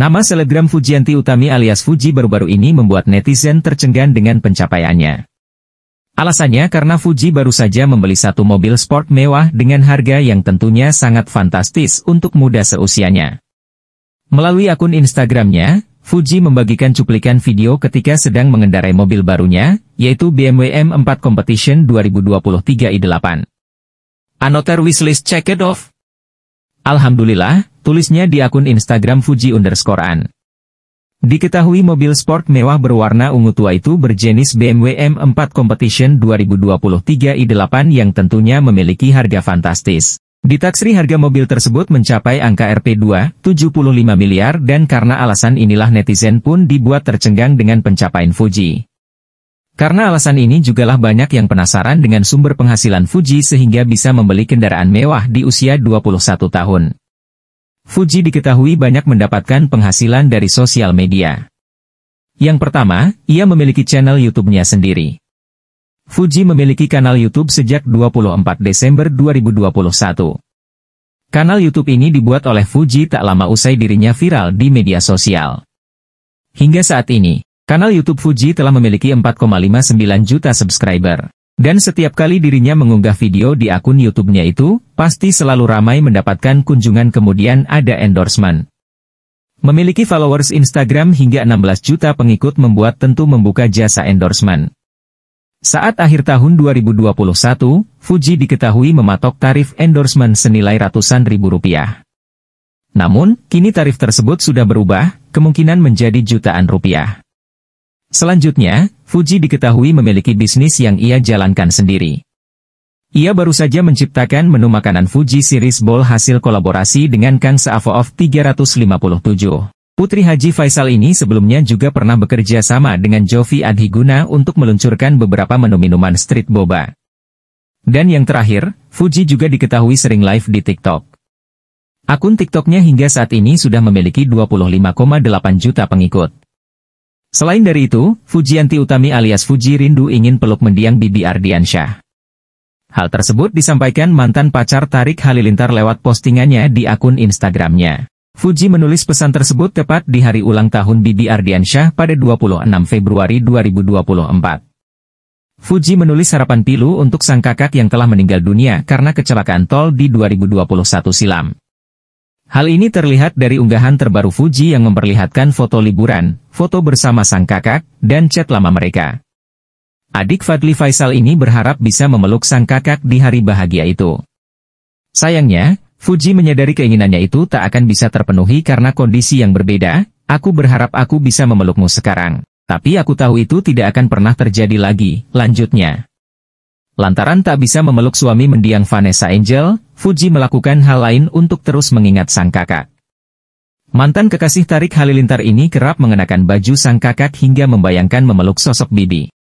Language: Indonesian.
Nama selebgram Fujianti Utami alias Fuji baru-baru ini membuat netizen tercenggan dengan pencapaiannya. Alasannya karena Fuji baru saja membeli satu mobil sport mewah dengan harga yang tentunya sangat fantastis untuk muda seusianya. Melalui akun Instagramnya, Fuji membagikan cuplikan video ketika sedang mengendarai mobil barunya, yaitu BMW M4 Competition 2023i8. Another wishlist check it off. Alhamdulillah, tulisnya di akun Instagram Fuji underscore An. Diketahui mobil sport mewah berwarna ungu tua itu berjenis BMW M4 Competition 2023 i8 yang tentunya memiliki harga fantastis. Ditaksri harga mobil tersebut mencapai angka rp 275 miliar dan karena alasan inilah netizen pun dibuat tercengang dengan pencapaian Fuji. Karena alasan ini jugalah banyak yang penasaran dengan sumber penghasilan Fuji sehingga bisa membeli kendaraan mewah di usia 21 tahun. Fuji diketahui banyak mendapatkan penghasilan dari sosial media. Yang pertama, ia memiliki channel YouTube-nya sendiri. Fuji memiliki kanal YouTube sejak 24 Desember 2021. Kanal YouTube ini dibuat oleh Fuji tak lama usai dirinya viral di media sosial. Hingga saat ini, kanal YouTube Fuji telah memiliki 4,59 juta subscriber. Dan setiap kali dirinya mengunggah video di akun YouTube-nya itu, pasti selalu ramai mendapatkan kunjungan kemudian ada endorsement. Memiliki followers Instagram hingga 16 juta pengikut membuat tentu membuka jasa endorsement. Saat akhir tahun 2021, Fuji diketahui mematok tarif endorsement senilai ratusan ribu rupiah. Namun, kini tarif tersebut sudah berubah, kemungkinan menjadi jutaan rupiah. Selanjutnya, Fuji diketahui memiliki bisnis yang ia jalankan sendiri. Ia baru saja menciptakan menu makanan Fuji Series Bowl hasil kolaborasi dengan Kang of 357. Putri Haji Faisal ini sebelumnya juga pernah bekerja sama dengan Jovi Adhiguna untuk meluncurkan beberapa menu minuman street boba. Dan yang terakhir, Fuji juga diketahui sering live di TikTok. Akun TikToknya hingga saat ini sudah memiliki 25,8 juta pengikut. Selain dari itu, Fujianti Utami alias Fuji rindu ingin peluk mendiang Bibi Ardiansyah. Hal tersebut disampaikan mantan pacar Tarik Halilintar lewat postingannya di akun Instagramnya. Fuji menulis pesan tersebut tepat di hari ulang tahun Bibi Ardiansyah pada 26 Februari 2024. Fuji menulis harapan pilu untuk sang kakak yang telah meninggal dunia karena kecelakaan tol di 2021 silam. Hal ini terlihat dari unggahan terbaru Fuji yang memperlihatkan foto liburan, foto bersama sang kakak, dan chat lama mereka. Adik Fadli Faisal ini berharap bisa memeluk sang kakak di hari bahagia itu. Sayangnya, Fuji menyadari keinginannya itu tak akan bisa terpenuhi karena kondisi yang berbeda, aku berharap aku bisa memelukmu sekarang. Tapi aku tahu itu tidak akan pernah terjadi lagi, lanjutnya. Lantaran tak bisa memeluk suami mendiang Vanessa Angel, Fuji melakukan hal lain untuk terus mengingat sang kakak. Mantan kekasih Tarik Halilintar ini kerap mengenakan baju sang kakak hingga membayangkan memeluk sosok Bibi.